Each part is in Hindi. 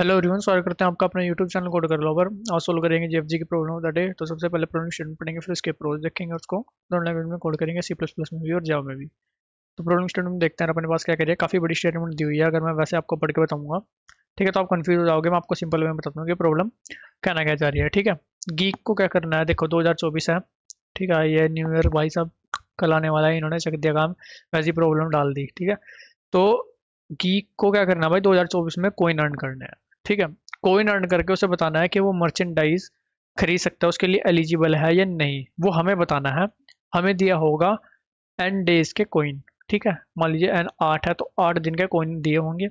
हेलो रिवन स्वागत करते हैं आपका अपने यूट्यूब चैनल कोड कर लो पर और सोल्व करेंगे एफ जी की प्रॉब्लम ऑफ द डे तो सबसे पहले प्रॉब्लम स्टूडेंट पढ़ेंगे फिर उसके प्रोज देखेंगे उसको दोनों लैंग्वेज में कोड करेंगे सी प्लस प्लस में भी और जाओ में भी तो प्रॉब्लम स्टेटमेंट देखते हैं अपने पास क्या करिए काफ़ी बड़ी स्टेटमेंट दी हुई है अगर मैं वैसे आपको पढ़ के बताऊँगा ठीक है तो आप कन्फ्यूज हो जाओगे मैं आपको सिंपल वे में बता दूँगी कि प्रॉब्लम कहना क्या जा रही है ठीक है गीक को क्या करना है देखो दो है ठीक है ये न्यू ईयर भाई साहब कल आने वाला है इन्होंने चक दिया काम वैसी प्रॉब्लम डाल दी ठीक है तो गीक को क्या करना है भाई 2024 में कोइन अर्न करना है ठीक है कोइन अर्न करके उसे बताना है कि वो मर्चेंडाइज खरीद सकता है उसके लिए एलिजिबल है या नहीं वो हमें बताना है हमें दिया होगा एन डेज के कोइन ठीक है मान लीजिए एन आठ है तो आठ दिन के कोइन दिए होंगे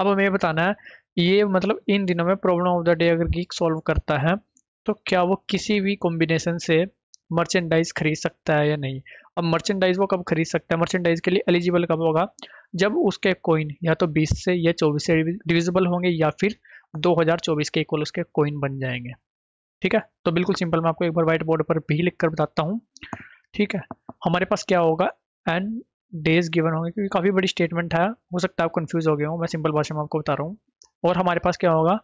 अब हमें बताना है ये मतलब इन दिनों में प्रॉब्लम ऑफ द डे अगर गीक सॉल्व करता है तो क्या वो किसी भी कॉम्बिनेशन से मर्चेंडाइज खरीद सकता है या नहीं अब मर्चेंडाइज वो कब खरीद सकता है मर्चेंडाइज के लिए एलिजिबल कब होगा जब उसके कोइन या तो 20 से या 24 से डिविजिबल होंगे या फिर 2024 के इक्वल उसके कोइन बन जाएंगे ठीक है तो बिल्कुल सिंपल मैं आपको एक बार व्हाइट बोर्ड पर भी लिख कर बताता हूँ ठीक है हमारे पास क्या होगा एन डेज गिवन होंगे क्योंकि काफ़ी बड़ी स्टेटमेंट है हो सकता है आप कन्फ्यूज़ हो गए हो मैं सिंपल भाषा में आपको बता रहा हूँ और हमारे पास क्या होगा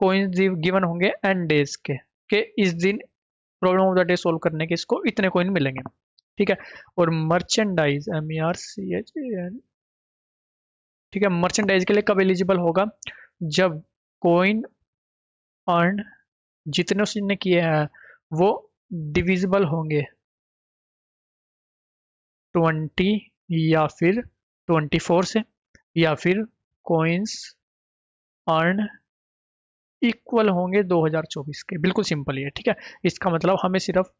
कोइन गिवन होंगे एन डेज के के इस दिन problem of the day solve करने के इसको इतने कोइन मिलेंगे ठीक है और merchandise M E R C H N ठीक है मर्चेंडाइज के लिए कब एलिजिबल होगा जब कोइन अर्न जितने उसने किए हैं वो डिविजिबल होंगे ट्वेंटी या फिर ट्वेंटी फोर से या फिर कोइंस अर्न इक्वल होंगे 2024 के बिल्कुल सिंपल ही है ठीक है इसका मतलब हमें सिर्फ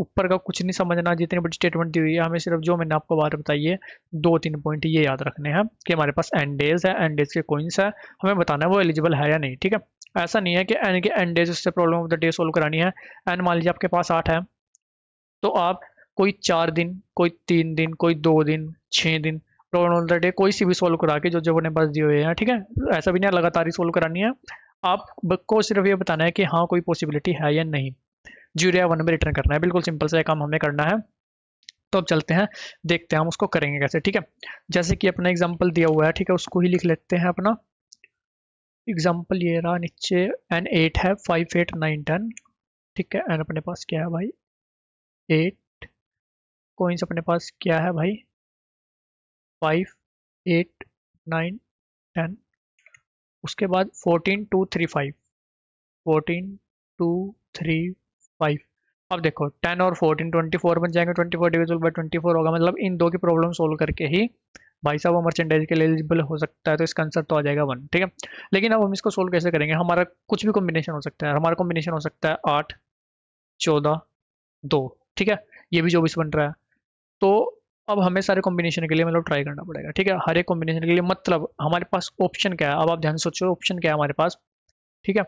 ऊपर का कुछ नहीं समझना जितनी बड़ी स्टेटमेंट दी हुई है हमें सिर्फ जो मैंने आपको बात बताई है दो तीन पॉइंट ये याद रखने हैं कि हमारे पास एन डेज है एन डेज के कोइंस है हमें बताना है वो एलिजिबल है या नहीं ठीक है ऐसा नहीं है कि एन के एन डेज उससे problem of the day solve करानी है एन मान लीजिए आपके पास आठ है तो आप कोई चार दिन कोई तीन दिन कोई दो दिन छः दिन प्रॉब्लम ऑफ द डे कोई सी भी सोल्व करा के जो जो उन्हें पास दिए हुए हैं ठीक है ऐसा भी नहीं लगातार ही सोल्व करानी है आप को सिर्फ ये बताना है कि हाँ कोई पॉसिबिलिटी है या नहीं जीरो या वन में रिटर्न करना है बिल्कुल सिंपल सा काम हमें करना है तो अब चलते हैं देखते हैं हम उसको करेंगे कैसे ठीक है जैसे कि अपना एग्जाम्पल दिया हुआ है ठीक है उसको ही लिख लेते हैं अपना एग्जाम्पल ये रहा नीचे एन एट है फाइव एट नाइन टेन ठीक है एन अपने पास क्या है भाई एट कोइंस अपने पास क्या है भाई फाइव एट नाइन टेन उसके बाद fourteen two three five fourteen two three five अब देखो टेन और फोर्टीन ट्वेंटी फोर बन जाएंगे twenty four divisible by twenty four होगा मतलब इन दो की प्रॉब्लम सोल्व करके ही भाई साहब वो मर्चेंडाइज के लिए एलिजिबल हो सकता है तो इसका आंसर तो आ जाएगा वन ठीक है लेकिन अब हम इसको सोल्व कैसे करेंगे हमारा कुछ भी कॉम्बिनेशन हो सकता है हमारा कॉम्बिनेशन हो सकता है आठ चौदह दो ठीक है ये भी चौबीस बन रहा है तो अब हमें सारे कॉम्बिनेशन के लिए मतलब ट्राई करना पड़ेगा ठीक है हर एक कॉम्बिनेशन के लिए मतलब हमारे पास ऑप्शन क्या है अब आप ध्यान सोचो ऑप्शन क्या है हमारे पास ठीक है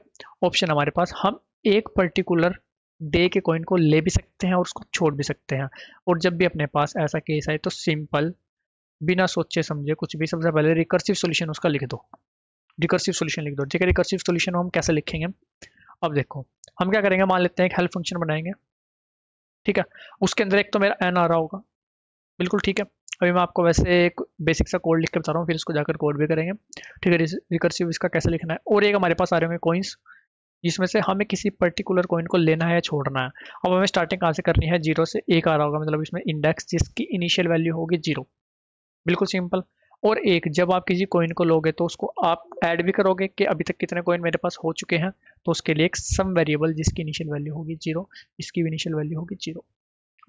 ऑप्शन हमारे पास हम एक पर्टिकुलर डे के कॉइन को ले भी सकते हैं और उसको छोड़ भी सकते हैं और जब भी अपने पास ऐसा केस आए तो सिंपल बिना सोचे समझे कुछ भी सबसे पहले रिकर्सिव सोल्यूशन उसका लिख दो रिकर्सिव सोल्यूशन लिख दो ठीक है रिकर्सिव सोल्यूशन हम कैसे लिखेंगे अब देखो हम क्या करेंगे मान लेते हैं एक हेल्प फंक्शन बनाएंगे ठीक है उसके अंदर एक तो मेरा एन आ रहा होगा बिल्कुल ठीक है अभी मैं आपको वैसे एक बेसिक सा कोड लिख के बता रहा हूँ फिर उसको जाकर कोड भी करेंगे ठीक है रिकर्सिव इसका कैसे लिखना है और एक हमारे पास आ रहे होंगे कोइंस जिसमें से हमें किसी पर्टिकुलर कॉइन को लेना है या छोड़ना है अब हमें स्टार्टिंग कहाँ से करनी है जीरो से एक आ रहा होगा मतलब इसमें इंडेक्स जिसकी इनिशियल वैल्यू होगी जीरो बिल्कुल सिंपल और एक जब आप किसी कॉइन को लोगे तो उसको आप ऐड भी करोगे कि अभी तक कितने कॉइन मेरे पास हो चुके हैं तो उसके लिए एक सम वेरिएबल जिसकी इनिशियल वैल्यू होगी जीरो इसकी भी इनिशियल वैल्यू होगी जीरो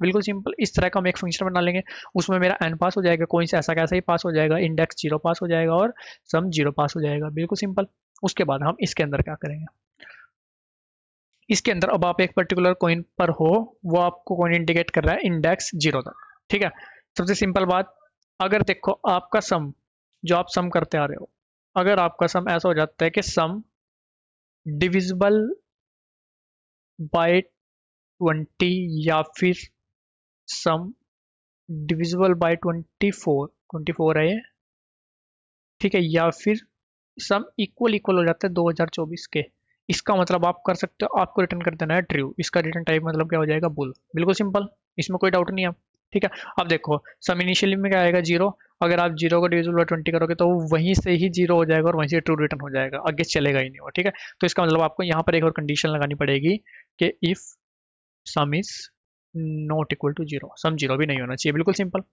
बिल्कुल सिंपल इस तरह का हम एक फंक्शन बना लेंगे उसमें मेरा एन पास हो जाएगा कोई से ऐसा कैसा ही पास हो जाएगा इंडेक्स जीरो पास हो जाएगा और सम जीरो पास हो जाएगा बिल्कुल सिंपल उसके बाद हम इसके अंदर क्या करेंगे इसके अंदर अब आप एक पर्टिकुलर कॉइन पर हो वो आपको कॉइन इंडिकेट कर रहा है इंडेक्स जीरो तक ठीक है सबसे सिंपल बात अगर देखो आपका सम जो आप सम करते आ रहे हो अगर आपका सम ऐसा हो जाता है कि सम डिविजिबल बाय 20 या फिर सम डिविजिबल बाय 24 24 है ये ठीक है या फिर सम इक्वल इक्वल हो जाता है 2024 के इसका मतलब आप कर सकते हो आपको रिटर्न कर देना है ट्रू इसका रिटर्न टाइप मतलब क्या हो जाएगा बुल बिल्कुल सिंपल इसमें कोई डाउट नहीं है ठीक है अब देखो सम इनिशियली में क्या आएगा जीरो अगर आप जीरो को डिविजन बाय ट्वेंटी करोगे तो वहीं से ही जीरो हो जाएगा और वहीं से ट्रू रिटर्न हो जाएगा आगे चलेगा ही नहीं वो ठीक है तो इसका मतलब आपको यहाँ पर एक और कंडीशन लगानी पड़ेगी कि if sum is not equal to zero sum zero भी नहीं होना चाहिए बिल्कुल सिंपल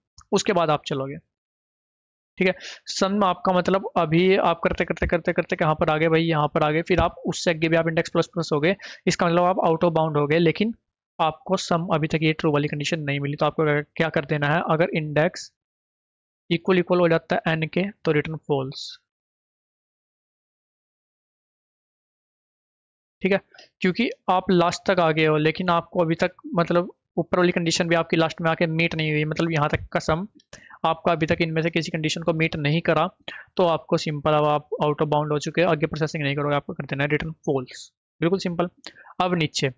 उसके बाद आप चलोगे ठीक है सन आपका मतलब अभी आप करते करते करते करते कहाँ पर आ गए भाई यहाँ पर आ गए फिर आप उससे आगे भी आप इंडेक्स प्लस प्लस हो गए इसका मतलब आप आउट ऑफ बाउंड हो गए लेकिन आपको सम अभी तक ये ट्रू वाली कंडीशन नहीं मिली तो आपको क्या कर देना है अगर इंडेक्स इक्वल इक्वल हो जाता है एन के तो रिटर्न फॉल्स ठीक है क्योंकि आप लास्ट तक आ गए हो लेकिन आपको अभी तक मतलब ऊपर वाली कंडीशन भी आपकी लास्ट में आके मीट नहीं हुई मतलब यहाँ तक का आपका अभी तक इनमें से किसी कंडीशन को मीट नहीं करा तो आपको सिंपल अब आप आउट ऑफ बाउंड हो चुके हैं आगे प्रोसेसिंग नहीं करोगे आपको कर देना है रिटर्न फॉल्स बिल्कुल सिंपल अब नीचे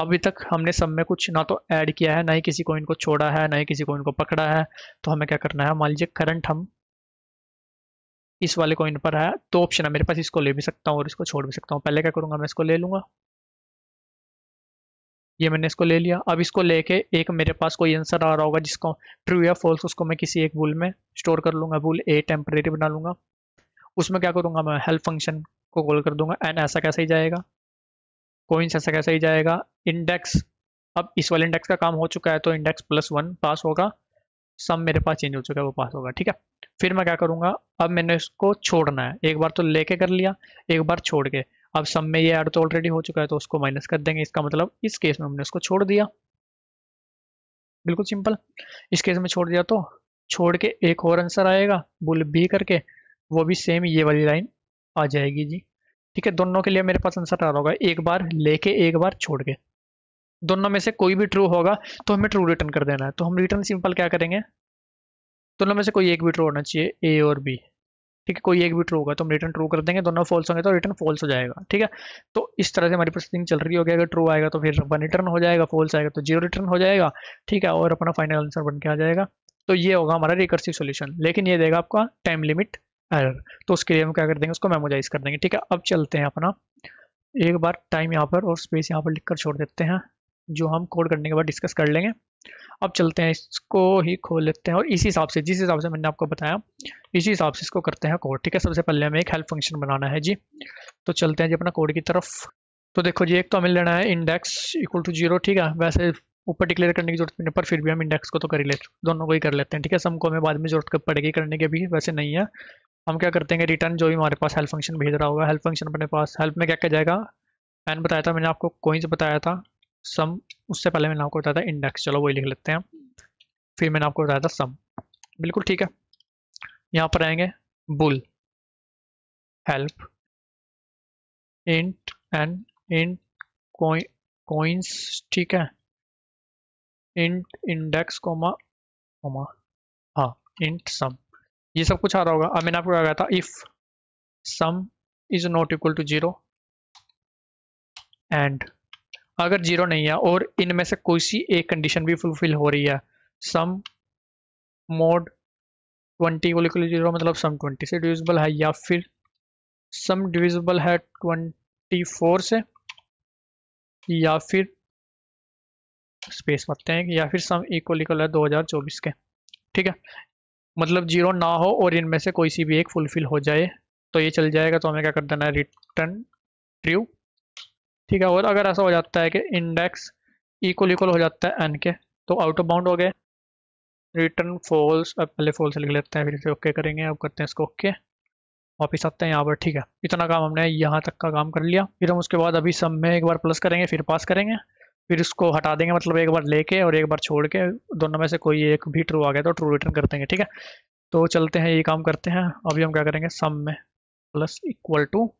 अभी तक हमने सब में कुछ ना तो ऐड किया है ना ही किसी को इनको छोड़ा है ना ही किसी को इनको पकड़ा है तो हमें क्या करना है मान लीजिए करंट हम इस वाले कॉइन पर है तो ऑप्शन है मेरे पास इसको ले भी सकता हूँ और इसको छोड़ भी सकता हूँ पहले क्या करूँगा मैं इसको ले लूँगा ये मैंने इसको ले लिया अब इसको लेके एक मेरे पास कोई आंसर आ रहा होगा जिसको ट्रू या फॉल्स उसको मैं किसी एक बुल में स्टोर कर लूँगा बुल ए टेम्परेरी बना लूँगा उसमें क्या करूँगा मैं हेल्प फंक्शन को कॉल कर दूंगा एन ऐसा कैसे ही जाएगा कोइंस ऐसा कैसे ही जाएगा इंडेक्स अब इस वाले इंडेक्स का काम हो चुका है तो इंडेक्स प्लस वन पास होगा सम मेरे पास चेंज हो चुका है वो पास होगा ठीक है फिर मैं क्या करूँगा अब मैंने इसको छोड़ना है एक बार तो लेके कर लिया एक बार छोड़ के अब सम में ये ऐड तो ऑलरेडी हो चुका है तो उसको माइनस कर देंगे इसका मतलब इस केस में हमने उसको छोड़ दिया बिल्कुल सिंपल इस केस में छोड़ दिया तो छोड़ के एक और आंसर आएगा बुल भी करके वो भी सेम ये वाली लाइन आ जाएगी जी ठीक है दोनों के लिए मेरे पास आंसर आ रहा होगा एक बार लेके एक बार छोड़ के दोनों में से कोई भी ट्रू होगा तो हमें ट्रू रिटर्न कर देना है तो हम रिटर्न सिंपल क्या करेंगे दोनों में से कोई एक भी ट्रू होना चाहिए ए और बी ठीक है कोई एक भी ट्रू होगा तो हम रिटर्न ट्रू कर देंगे दोनों फॉल्स होंगे तो रिटर्न फॉल्स हो जाएगा ठीक है तो इस तरह से हमारी प्रोसेसिंग चल रही होगी अगर ट्रू आएगा तो फिर वन रिटर्न हो जाएगा फॉल्स आएगा तो जीरो रिटर्न हो जाएगा ठीक है और अपना फाइनल आंसर बन के आ जाएगा तो ये होगा हमारा रिकर्सिव सोल्यूशन लेकिन ये देगा आपका टाइम लिमिट एरर तो उसके लिए हम क्या कर देंगे उसको मेमोजाइज कर देंगे ठीक है अब चलते हैं अपना एक बार टाइम यहाँ पर और स्पेस यहाँ पर लिख कर छोड़ देते हैं जो हम कोड करने के बाद डिस्कस कर लेंगे अब चलते हैं इसको ही खोल लेते हैं और इसी हिसाब से जिस हिसाब से मैंने आपको बताया इसी हिसाब से इसको करते हैं कोड ठीक है सबसे पहले हमें एक हेल्प फंक्शन बनाना है जी तो चलते हैं जी अपना कोड की तरफ तो देखो जी एक तो हमें लेना है इंडेक्स इक्वल टू जीरो ठीक है वैसे ऊपर डिक्लेयर करने की जरूरत नहीं पर फिर भी हम इंडेक्स को तो कर ही लेते दोनों को ही कर लेते हैं ठीक है सबको हमें बाद में जरूरत पड़ेगी करने के भी वैसे नहीं है हम क्या करते हैं रिटर्न जो भी हमारे पास हेल्प फंक्शन भेज रहा होगा हेल्प फंक्शन अपने पास हेल्प में क्या क्या जाएगा एन बताया था मैंने आपको कोइंस बताया था सम उससे पहले मैंने आपको बताया था इंडेक्स चलो वही लिख लेते हैं फिर मैंने आपको बताया था सम बिल्कुल ठीक है यहाँ पर आएंगे bool help int and int coins ठीक है इंट इंडेक्स कोमा कोमा हाँ इंट सम ये सब कुछ आ रहा होगा अब मैंने आपको कहा था if sum is not equal to zero and अगर जीरो नहीं है और इनमें से कोई सी एक कंडीशन भी फुलफिल हो रही है सम मोड 20 को लिखो जीरो मतलब सम 20 से डिविजिबल है या फिर सम डिविजिबल है 24 से या फिर स्पेस मतते हैं या फिर सम इक्वल इक्वल है 2024 के ठीक है मतलब जीरो ना हो और इनमें से कोई सी भी एक फुलफिल हो जाए तो ये चल जाएगा तो हमें क्या कर देना है रिटर्न ट्रू ठीक है और अगर ऐसा हो जाता है कि इंडेक्स इक्वल इक्वल हो जाता है एन के तो आउट ऑफ बाउंड हो गए रिटर्न फॉल्स अब पहले फॉल्स लिख लेते हैं फिर से ओके करेंगे अब करते हैं इसको ओके वापस आते हैं यहाँ पर ठीक है इतना काम हमने यहाँ तक का काम कर लिया फिर हम उसके बाद अभी सब में एक बार प्लस करेंगे फिर पास करेंगे फिर उसको हटा देंगे मतलब एक बार लेके और एक बार छोड़ के दोनों में से कोई एक भी ट्रू आ गया तो ट्रू रिटर्न कर देंगे ठीक है तो चलते हैं ये काम करते हैं अभी हम क्या करेंगे सम में plus equal to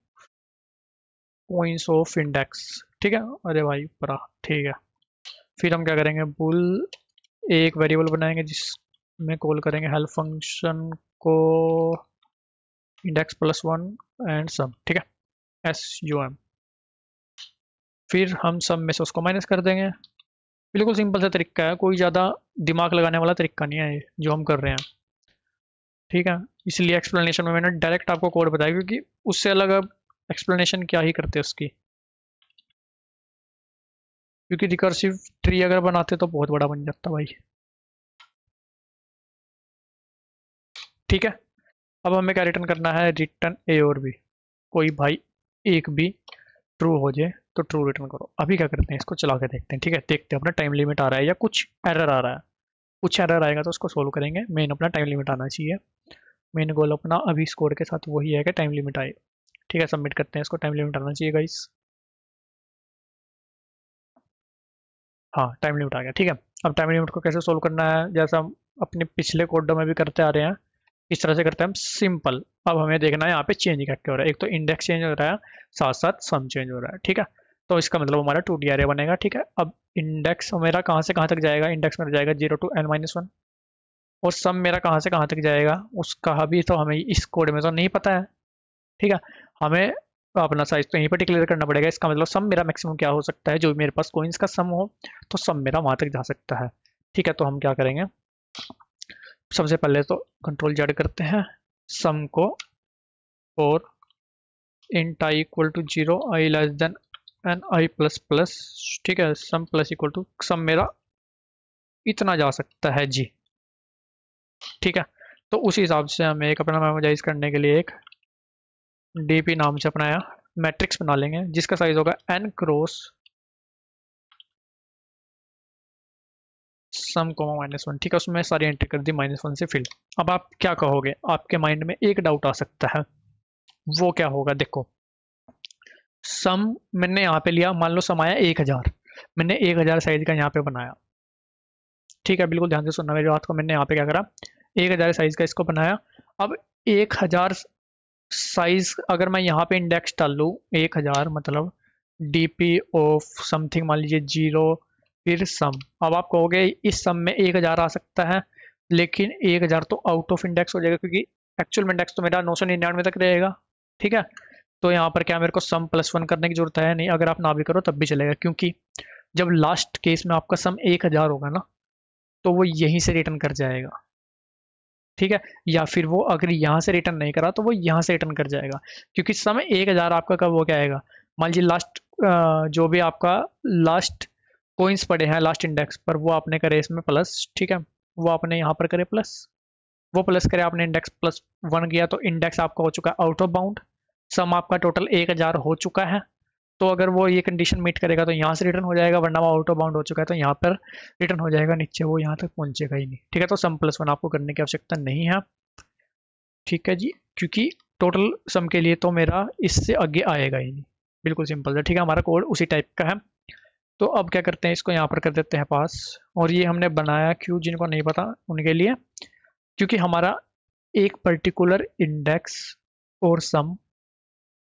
points of index ठीक है अरे भाई परा ठीक है फिर हम क्या करेंगे बुल एक वेरिएबल बनाएंगे जिसमें कॉल करेंगे हेल्प फंक्शन को index plus one and sum ठीक है एस यू एम फिर हम सब में से उसको माइनस कर देंगे बिल्कुल सिंपल सा तरीका है कोई ज़्यादा दिमाग लगाने वाला तरीका नहीं है जो हम कर रहे हैं ठीक है इसलिए एक्सप्लेनेशन में मैंने डायरेक्ट आपको कोड बताया क्योंकि उससे अलग अब एक्सप्लेनेशन क्या ही करते उसकी क्योंकि रिकर्सिव ट्री अगर बनाते तो बहुत बड़ा बन जाता भाई ठीक है अब हमें क्या रिटर्न करना है रिटर्न ए और बी कोई भाई एक भी ट्रू हो जाए तो ट्रू रिटर्न करो अभी क्या करते हैं इसको चला के देखते हैं ठीक है देखते हैं अपना टाइम लिमिट आ रहा है या कुछ एरर आ रहा है कुछ एरर आएगा तो उसको सोल्व करेंगे मेन अपना टाइम लिमिट आना चाहिए मेन गोल अपना अभी स्कोर के साथ वही है कि टाइम लिमिट आए ठीक है सबमिट करते हैं इसको टाइम लिमिट आना चाहिए गाइस हाँ टाइम लिमिट आ गया ठीक है अब टाइम लिमिट को कैसे सोल्व करना है जैसा हम अपने पिछले कोडो में भी करते आ रहे हैं इस तरह से करते हैं हम सिंपल अब हमें देखना है यहाँ पे चेंज क्या हो रहा है एक तो इंडेक्स चेंज हो रहा है साथ साथ सम चेंज हो रहा है ठीक है तो इसका मतलब हमारा टू डी आर बनेगा ठीक है अब इंडेक्स मेरा कहाँ से कहाँ तक जाएगा इंडेक्स मेरा जाएगा zero to N minus one और सम मेरा कहाँ से कहाँ तक जाएगा उसका अभी तो हमें इस कोड में तो नहीं पता है ठीक है हमें अपना साइज तो यहीं पर डिक्लेयर करना पड़ेगा इसका मतलब सम मेरा मैक्सिमम क्या हो सकता है जो मेरे पास कोइंस का सम हो तो सम मेरा वहां तक जा सकता है ठीक है तो हम क्या करेंगे सबसे पहले तो कंट्रोल जेड करते हैं सम को और int I equal to zero I less than N I plus plus ठीक है sum plus equal to sum मेरा इतना जा सकता है जी ठीक है तो उसी हिसाब से हमें एक अपना मेमोजाइज करने के लिए एक डी पी नाम से अपनाया मैट्रिक्स बना लेंगे जिसका साइज होगा N cross sum comma minus one ठीक है उसमें सारी एंट्री कर दी माइनस वन से फिल अब आप क्या कहोगे आपके माइंड में एक डाउट आ सकता है वो क्या होगा देखो सम मैंने यहाँ पे लिया मान लो सम आया एक हज़ार मैंने एक हज़ार साइज का यहाँ पे बनाया ठीक है बिल्कुल ध्यान से सुनना मेरी बात को मैंने यहाँ पे क्या करा एक हज़ार साइज का इसको बनाया अब एक हज़ार साइज अगर मैं यहाँ पे इंडेक्स डाल लूँ एक हज़ार मतलब डी पी ऑफ समथिंग मान लीजिए जीरो फिर सम अब आप कहोगे इस सम में एक हज़ार आ सकता है लेकिन एक हज़ार तो आउट ऑफ इंडेक्स हो जाएगा क्योंकि एक्चुअल में इंडेक्स तो मेरा नौ सौ निन्यानवे तक रहेगा ठीक है तो यहाँ पर क्या मेरे को सम प्लस वन करने की जरूरत है नहीं अगर आप ना भी करो तब भी चलेगा क्योंकि जब लास्ट केस में आपका सम एक हज़ार होगा ना तो वो यहीं से रिटर्न कर जाएगा ठीक है या फिर वो अगर यहाँ से रिटर्न नहीं करा तो वो यहाँ से रिटर्न कर जाएगा क्योंकि समय एक हज़ार आपका कब हो क्या आएगा मान लीजिए लास्ट जो भी आपका लास्ट कोइंस पड़े हैं लास्ट इंडेक्स पर वो आपने करे इसमें प्लस ठीक है वो आपने यहाँ पर करे प्लस वो प्लस करे आपने इंडेक्स प्लस वन गया तो इंडेक्स आपका हो चुका है आउट ऑफ बाउंड सम आपका टोटल एक हज़ार हो चुका है तो अगर वो ये कंडीशन मीट करेगा तो यहाँ से रिटर्न हो जाएगा वरना वो आउट ऑफ बाउंड हो चुका है तो यहाँ पर रिटर्न हो जाएगा नीचे वो यहाँ तक पहुँचेगा ही नहीं ठीक है तो सम प्लस वन आपको करने की आवश्यकता नहीं है ठीक है जी क्योंकि टोटल सम के लिए तो मेरा इससे आगे आएगा ही नहीं बिल्कुल सिंपल है ठीक है हमारा कोड उसी टाइप का है तो अब क्या करते हैं इसको यहाँ पर कर देते हैं पास और ये हमने बनाया क्यों जिनको नहीं पता उनके लिए क्योंकि हमारा एक पर्टिकुलर इंडेक्स और सम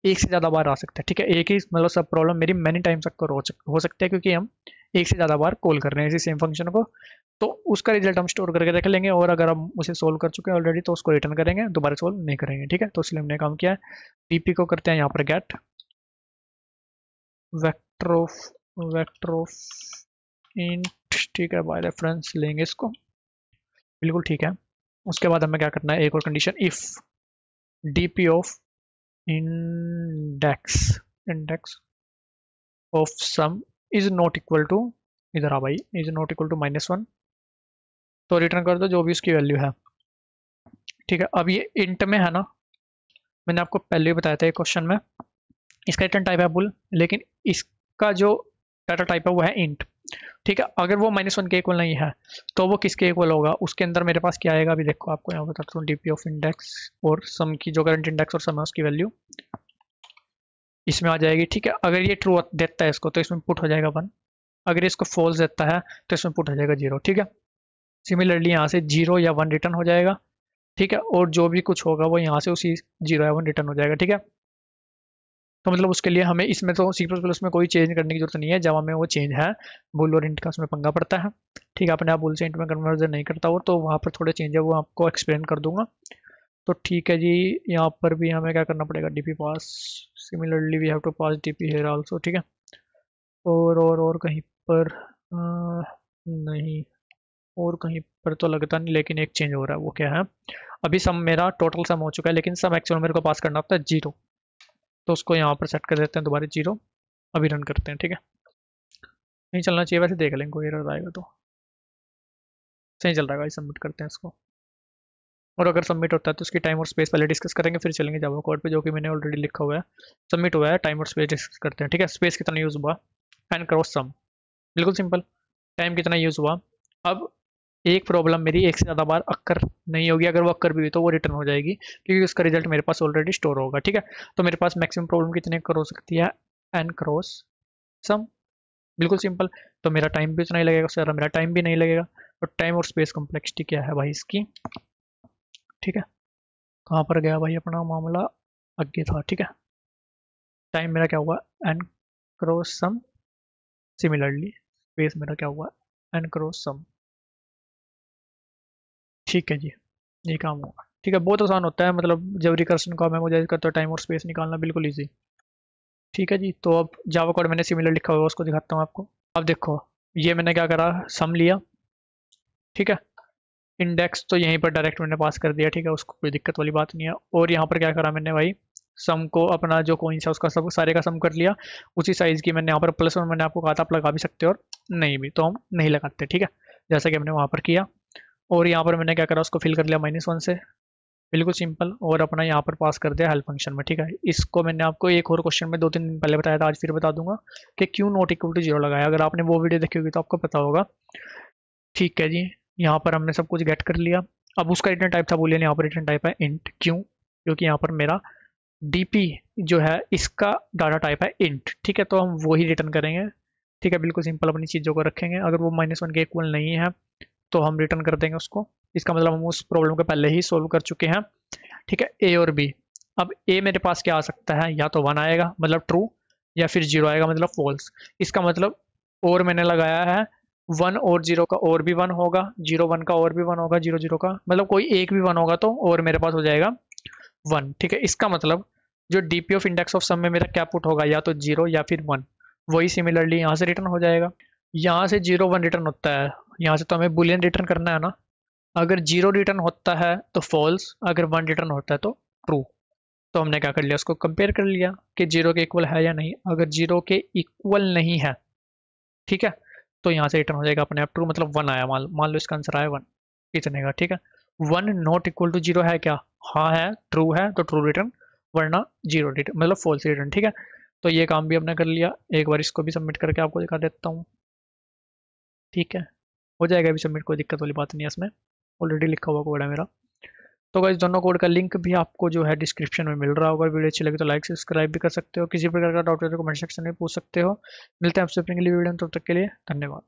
एक से ज़्यादा बार आ सकता है ठीक है एक ही मतलब सब प्रॉब्लम मेरी मैनी टाइम्स अक्कर हो, हो सकता है क्योंकि हम एक से ज़्यादा बार कॉल कर रहे हैं इसी सेम फंक्शन को तो उसका रिजल्ट हम स्टोर करके रख लेंगे और अगर हम उसे सोल्व कर चुके हैं ऑलरेडी तो उसको रिटर्न करेंगे दोबारा सोल्व नहीं करेंगे ठीक है तो इसलिए हमने काम किया है पी को करते हैं यहाँ पर get vector of of int ठीक है बाई रेफरेंस लेंगे इसको बिल्कुल ठीक है उसके बाद हमें क्या करना है एक और condition if D P of index index of sum is not equal to इधर आ भाई is not equal to minus one तो रिटर्न कर दो जो भी उसकी वैल्यू है ठीक है अब ये इंट में है ना मैंने आपको पहले ही बताया था क्वेश्चन में इसका रिटर्न टाइप है बुल लेकिन इसका जो डाटा टाइप है वो है इंट ठीक है अगर वो माइनस वन के इक्वल नहीं है तो वो किसके इक्वल होगा उसके अंदर मेरे पास क्या आएगा अभी देखो आपको यहाँ बताता हूँ डीपी ऑफ इंडेक्स और सम की जो करंट इंडेक्स और सम है उसकी वैल्यू इसमें आ जाएगी ठीक है अगर ये ट्रू देता है इसको तो इसमें पुट हो जाएगा वन अगर इसको फॉल्स देता है तो इसमें पुट हो जाएगा जीरो ठीक है सिमिलरली यहाँ से जीरो या वन रिटर्न हो जाएगा ठीक है और जो भी कुछ होगा वो यहाँ से उसी जीरो या वन रिटर्न हो जाएगा ठीक है तो मतलब उसके लिए हमें इसमें तो सी प्लस प्लस में कोई चेंज करने की जरूरत नहीं है जवा में वो चेंज है बुल और इंट का उसमें पंगा पड़ता है ठीक है अपने आप बुल से इंट में कन्वर्जन नहीं करता और तो वहाँ पर थोड़े चेंज है वो आपको एक्सप्लेन कर दूंगा तो ठीक है जी यहाँ पर भी हमें क्या करना पड़ेगा P pass similarly we have to pass D P here also ठीक है और और और कहीं पर आ, नहीं और कहीं पर तो लगता नहीं लेकिन एक चेंज हो रहा है वो क्या है अभी सम मेरा टोटल सम हो चुका है लेकिन सम एक्चुअल मेरे को पास करना होता है जीरो तो उसको यहाँ पर सेट कर देते हैं दोबारा जीरो अभी रन करते हैं ठीक है नहीं चलना चाहिए वैसे देख लेंगे कोई एरर आएगा तो सही चल रहा है भाई सबमिट करते हैं इसको और अगर सबमिट होता है तो उसकी टाइम और स्पेस पहले डिस्कस करेंगे फिर चलेंगे जावा कोड पे जो कि मैंने ऑलरेडी लिखा हुआ है सबमिट हुआ है टाइम और स्पेस डिस्कस करते हैं ठीक है स्पेस कितना यूज़ हुआ एंड क्रॉस सम बिल्कुल सिंपल टाइम कितना यूज़ हुआ अब एक प्रॉब्लम मेरी एक से ज़्यादा बार अक्कर नहीं होगी अगर वो अक्कर भी हुई तो वो रिटर्न हो जाएगी क्योंकि उसका रिजल्ट मेरे पास ऑलरेडी स्टोर होगा ठीक है तो मेरे पास मैक्सिमम प्रॉब्लम कितने कर हो सकती है एन क्रॉस सम बिल्कुल सिंपल तो मेरा टाइम भी उतना ही लगेगा उससे ज़्यादा मेरा टाइम भी नहीं लगेगा तो और टाइम और स्पेस कॉम्प्लेक्सिटी क्या है भाई इसकी ठीक है कहाँ पर गया भाई अपना मामला आगे था ठीक है टाइम मेरा क्या हुआ N cross sum similarly space मेरा क्या हुआ एन क्रॉस सम ठीक है जी ये काम होगा ठीक है बहुत आसान होता है मतलब जब रिकर्सन को मुझे करता हूँ टाइम और स्पेस निकालना बिल्कुल ईजी ठीक है जी तो अब जावा कोड मैंने सिमिलर लिखा हुआ है उसको दिखाता हूँ आपको अब देखो ये मैंने क्या करा सम लिया ठीक है इंडेक्स तो यहीं पर डायरेक्ट मैंने पास कर दिया ठीक है उसको कोई दिक्कत वाली बात नहीं है और यहाँ पर क्या करा मैंने भाई सम को अपना जो कोइंस है उसका सब सारे का सम कर लिया उसी साइज़ की मैंने यहाँ पर प्लस वन मैंने आपको कहा था आप लगा भी सकते हो और नहीं भी तो हम नहीं लगाते ठीक है जैसा कि हमने वहाँ पर किया और यहाँ पर मैंने क्या करा उसको फिल कर लिया माइनस वन से बिल्कुल सिंपल और अपना यहाँ पर पास कर दिया हेल्प फंक्शन में ठीक है इसको मैंने आपको एक और क्वेश्चन में दो तीन दिन पहले बताया था आज फिर बता दूंगा कि क्यों नॉट इक्वल टू जीरो लगाया अगर आपने वो वीडियो देखी होगी तो आपको पता होगा ठीक है जी यहाँ पर हमने सब कुछ गेट कर लिया अब उसका रिटर्न टाइप था बोलिए यहाँ पर रिटर्न टाइप है इंट क्यों क्योंकि यहाँ पर मेरा डीपी जो है इसका डाटा टाइप है इंट ठीक है तो हम वही रिटर्न करेंगे ठीक है बिल्कुल सिंपल अपनी चीज़ों को रखेंगे अगर वो माइनस वन के इक्वल नहीं है तो हम रिटर्न कर देंगे उसको इसका मतलब हम उस प्रॉब्लम को पहले ही सोल्व कर चुके हैं ठीक है ए और बी अब ए मेरे पास क्या आ सकता है या तो वन आएगा मतलब ट्रू या फिर जीरो आएगा मतलब फॉल्स इसका मतलब और मैंने लगाया है वन और जीरो का और भी वन होगा जीरो वन का और भी वन होगा जीरो जीरो का मतलब कोई एक भी वन होगा तो और मेरे पास हो जाएगा वन ठीक है इसका मतलब जो D P of index of sum में मेरा क्या पुट होगा या तो जीरो या फिर वन वही सिमिलरली यहाँ से रिटर्न हो जाएगा यहाँ से जीरो वन रिटर्न होता है यहाँ से तो हमें बुलियन रिटर्न करना है ना अगर जीरो रिटर्न होता है तो फॉल्स अगर वन रिटर्न होता है तो ट्रू तो हमने क्या कर लिया उसको कंपेयर कर लिया कि जीरो के इक्वल है या नहीं अगर जीरो के इक्वल नहीं है ठीक है तो यहाँ से रिटर्न हो जाएगा अपने आप ट्रू मतलब वन आया मान मान लो इसका आंसर आया वन इतने का ठीक है one not equal to zero है क्या हाँ है ट्रू है तो ट्रू रिटर्न वरना जीरो रिटर्न मतलब फॉल्स रिटर्न ठीक है तो ये काम भी हमने कर लिया एक बार इसको भी सबमिट करके आपको दिखा देता हूँ ठीक है हो जाएगा अभी सबमिट कोई दिक्कत वाली बात नहीं है इसमें ऑलरेडी लिखा हुआ कोड है मेरा तो गाइज दोनों कोड का लिंक भी आपको जो है डिस्क्रिप्शन में मिल रहा होगा वीडियो अच्छी लगी तो लाइक सब्सक्राइब भी कर सकते हो किसी प्रकार का डाउट हो तो कमेंट सेक्शन में पूछ सकते हो मिलते हैं आपसे अपने लिए वीडियो तब तक के लिए धन्यवाद